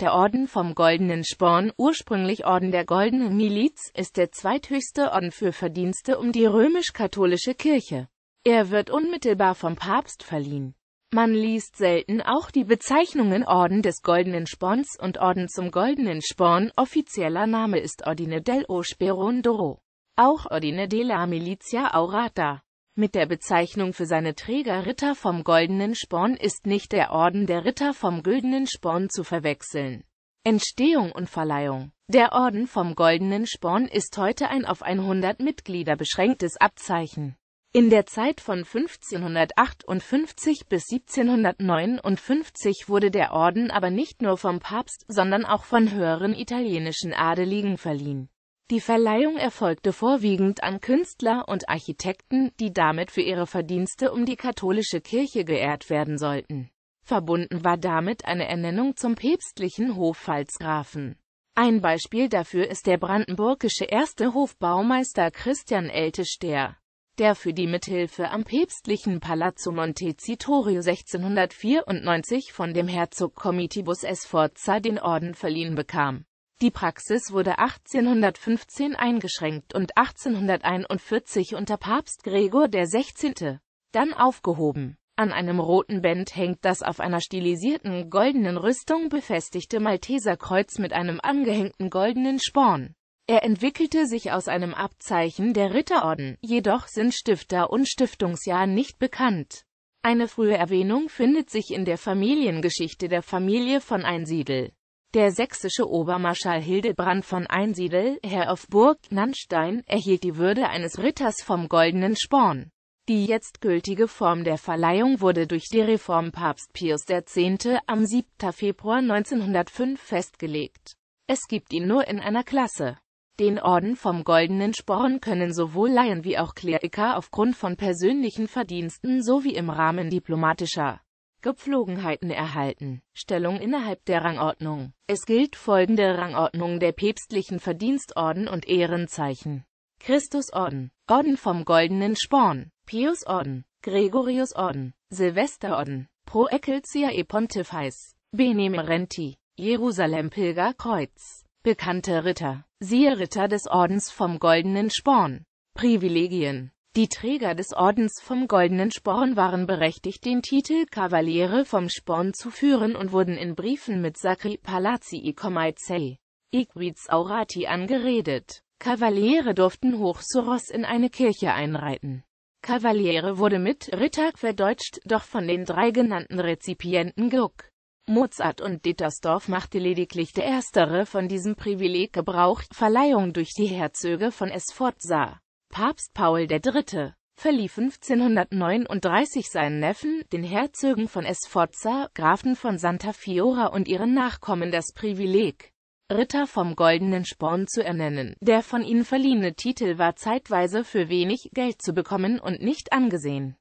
Der Orden vom Goldenen Sporn, ursprünglich Orden der Goldenen Miliz, ist der zweithöchste Orden für Verdienste um die römisch-katholische Kirche. Er wird unmittelbar vom Papst verliehen. Man liest selten auch die Bezeichnungen Orden des Goldenen Sporns und Orden zum Goldenen Sporn. Offizieller Name ist Ordine del Osperon d'Oro, auch Ordine della Militia Aurata. Mit der Bezeichnung für seine Träger Ritter vom Goldenen Sporn ist nicht der Orden der Ritter vom Güldenen Sporn zu verwechseln. Entstehung und Verleihung Der Orden vom Goldenen Sporn ist heute ein auf 100 Mitglieder beschränktes Abzeichen. In der Zeit von 1558 bis 1759 wurde der Orden aber nicht nur vom Papst, sondern auch von höheren italienischen Adeligen verliehen die Verleihung erfolgte vorwiegend an Künstler und Architekten, die damit für ihre Verdienste um die katholische Kirche geehrt werden sollten. Verbunden war damit eine Ernennung zum päpstlichen Hofpfalzgrafen. Ein Beispiel dafür ist der brandenburgische erste Hofbaumeister Christian Eltesteer, der für die Mithilfe am päpstlichen Palazzo Montecitorio 1694 von dem Herzog Comitibus S. Forza den Orden verliehen bekam. Die Praxis wurde 1815 eingeschränkt und 1841 unter Papst Gregor XVI. dann aufgehoben. An einem roten Band hängt das auf einer stilisierten goldenen Rüstung befestigte Malteserkreuz mit einem angehängten goldenen Sporn. Er entwickelte sich aus einem Abzeichen der Ritterorden, jedoch sind Stifter und Stiftungsjahr nicht bekannt. Eine frühe Erwähnung findet sich in der Familiengeschichte der Familie von Einsiedel. Der sächsische Obermarschall Hildebrand von Einsiedel, Herr auf Burg Nannstein, erhielt die Würde eines Ritters vom Goldenen Sporn. Die jetzt gültige Form der Verleihung wurde durch die Reform Papst Pius X. am 7. Februar 1905 festgelegt. Es gibt ihn nur in einer Klasse. Den Orden vom Goldenen Sporn können sowohl Laien wie auch Kleriker aufgrund von persönlichen Verdiensten sowie im Rahmen diplomatischer Gepflogenheiten erhalten. Stellung innerhalb der Rangordnung. Es gilt folgende Rangordnung der päpstlichen Verdienstorden und Ehrenzeichen. Christusorden, Orden vom Goldenen Sporn, Piusorden, Gregoriusorden, Silvesterorden, Pro Ecclesiae Pontifice, Benemerenti, Jerusalem Pilgerkreuz, bekannte Ritter, siehe Ritter des Ordens vom Goldenen Sporn, Privilegien die Träger des Ordens vom Goldenen Sporn waren berechtigt, den Titel Kavaliere vom Sporn zu führen und wurden in Briefen mit Sacri Palazzi e Comizae Equiz Aurati angeredet. Kavaliere durften hoch zu Ross in eine Kirche einreiten. Kavaliere wurde mit Ritter verdeutscht, doch von den drei genannten Rezipienten Gluck, Mozart und Dittersdorf machte lediglich der erstere von diesem Privileg Gebrauch, Verleihung durch die Herzöge von Esfort sah Papst Paul III. verlieh 1539 seinen Neffen, den Herzögen von Esforza, Grafen von Santa Fiora und ihren Nachkommen das Privileg, Ritter vom Goldenen Sporn zu ernennen. Der von ihnen verliehene Titel war zeitweise für wenig Geld zu bekommen und nicht angesehen.